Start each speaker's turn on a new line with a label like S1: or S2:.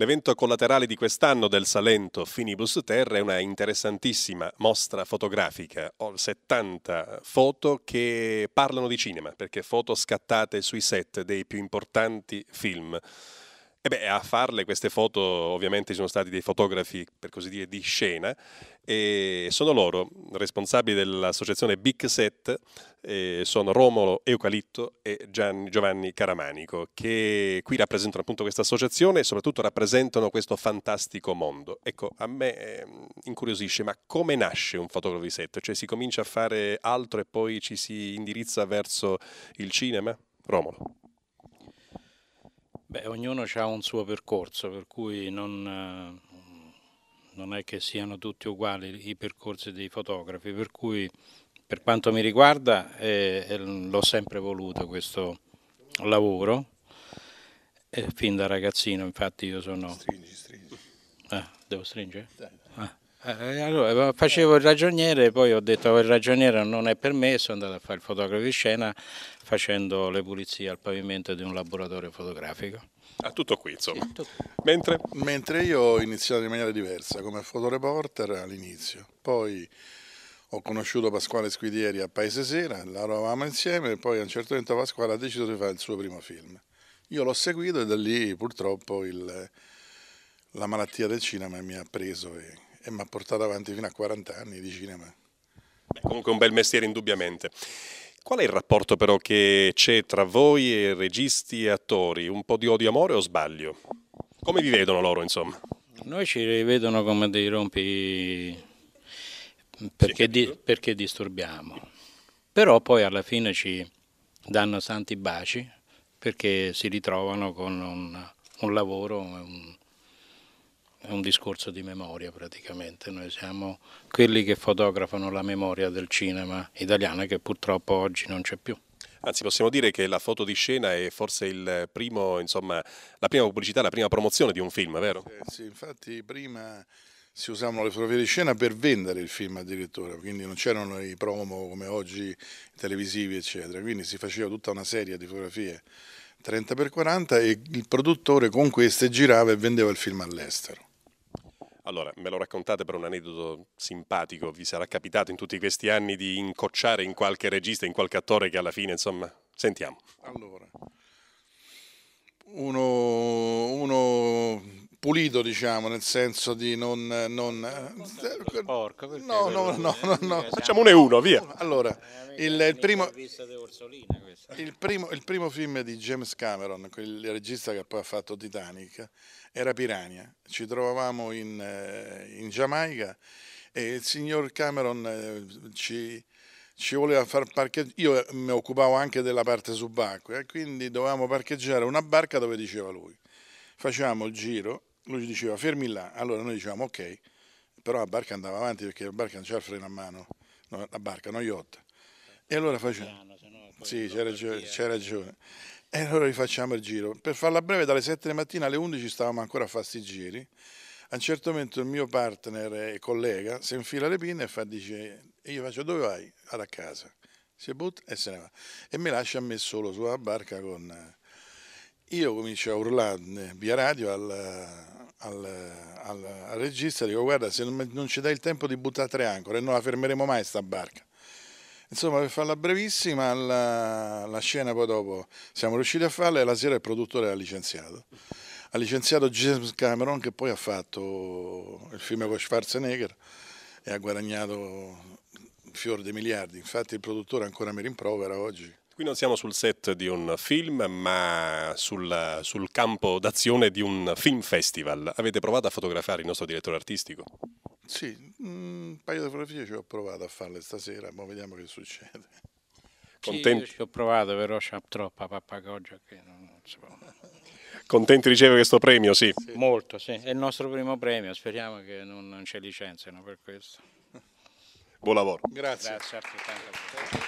S1: L'evento collaterale di quest'anno del Salento Finibus Terra è una interessantissima mostra fotografica. Ho 70 foto che parlano di cinema, perché foto scattate sui set dei più importanti film. E eh beh, a farle queste foto ovviamente ci sono stati dei fotografi, per così dire, di scena e sono loro, responsabili dell'associazione Big Set, eh, sono Romolo Eucalipto e Gian, Giovanni Caramanico, che qui rappresentano appunto questa associazione e soprattutto rappresentano questo fantastico mondo. Ecco, a me eh, incuriosisce, ma come nasce un fotografo di set? Cioè si comincia a fare altro e poi ci si indirizza verso il cinema? Romolo.
S2: Beh, ognuno ha un suo percorso, per cui non, eh, non è che siano tutti uguali i percorsi dei fotografi, per cui per quanto mi riguarda eh, eh, l'ho sempre voluto questo lavoro, e fin da ragazzino infatti io sono... Stringi, stringi. Ah, devo stringere? Dai, dai. Eh, eh, allora, facevo il ragioniere, e poi ho detto che oh, il ragioniere non è permesso, sono andato a fare il fotografo di scena facendo le pulizie al pavimento di un laboratorio fotografico. Ah, tutto qui, insomma.
S1: Sì, tutto.
S3: Mentre... Mentre io ho iniziato in maniera diversa, come fotoreporter all'inizio, poi ho conosciuto Pasquale Squidieri a Paese Sera, lavoravamo insieme e poi a un certo momento Pasquale ha deciso di fare il suo primo film. Io l'ho seguito e da lì purtroppo il, la malattia del cinema mi ha preso e e mi ha portato avanti fino a 40 anni di cinema.
S1: Beh, comunque un bel mestiere indubbiamente. Qual è il rapporto però che c'è tra voi e registi e attori? Un po' di odio amore o sbaglio? Come vi vedono loro insomma?
S2: Noi ci rivedono come dei rompi perché, di... perché disturbiamo, però poi alla fine ci danno santi baci perché si ritrovano con un, un lavoro, un, è un discorso di memoria praticamente, noi siamo quelli che fotografano la memoria del cinema italiano che purtroppo oggi non c'è più.
S1: Anzi, possiamo dire che la foto di scena è forse il primo, insomma, la prima pubblicità, la prima promozione di un film, vero? Eh sì, infatti prima
S3: si usavano le fotografie di scena per vendere il film addirittura, quindi non c'erano i promo come oggi i televisivi, eccetera. Quindi si faceva tutta una serie di fotografie 30x40 e il produttore con queste girava e vendeva il film all'estero.
S1: Allora, me lo raccontate per un aneddoto simpatico, vi sarà capitato in tutti questi anni di incocciare in qualche regista, in qualche attore che alla fine, insomma, sentiamo. Allora,
S3: uno, uno pulito, diciamo, nel senso di non... non... Eh, Porco, no, no, no, no, esatto. no. Facciamo uno e uno, via. Allora,
S2: eh, il, il, primo,
S3: il, primo, il primo film di James Cameron, il regista che poi ha fatto Titanic, era Pirania. Ci trovavamo in, eh, in Giamaica e il signor Cameron ci ci voleva far parcheggiare, io mi occupavo anche della parte subacquea, quindi dovevamo parcheggiare una barca dove diceva lui. Facciamo il giro lui ci diceva fermi là, allora noi dicevamo ok, però la barca andava avanti perché la barca non c'era il freno a mano, no, la barca, no yacht. E allora facciamo... Sì, c'è ragione, c'è ragione. E allora rifacciamo il giro. Per farla breve, dalle 7 di mattina alle 11 stavamo ancora a fare sti giri. A un certo momento il mio partner e collega si infila le pinne e fa, dice, e io faccio dove vai? Vado a casa. Si butta e se ne va. E mi lascia a me solo sulla barca con io comincio a urlare via radio al, al, al, al regista, dico guarda se non, non ci dai il tempo di buttare tre ancore, non la fermeremo mai sta barca. Insomma, per farla brevissima, la, la, scena poi dopo siamo riusciti a farla e la sera il produttore l'ha licenziato. Ha licenziato James Cameron che poi ha fatto il film con Schwarzenegger e ha guadagnato fior di miliardi. Infatti il produttore ancora mi rimprovera oggi.
S1: Qui non siamo sul set di un film, ma sul, sul campo d'azione di un film festival. Avete provato a fotografare il nostro direttore artistico?
S3: Sì, un paio di fotografie ci ho provato a farle stasera, ma vediamo che succede. Contenti? Sì,
S1: ci
S2: ho provato, però c'è troppa pappagoggia che non, non si può.
S1: Contenti di ricevere questo premio, sì. sì.
S2: Molto, sì. È il nostro primo premio, speriamo che non, non ci licenziano per questo.
S1: Buon lavoro. Grazie.
S2: Grazie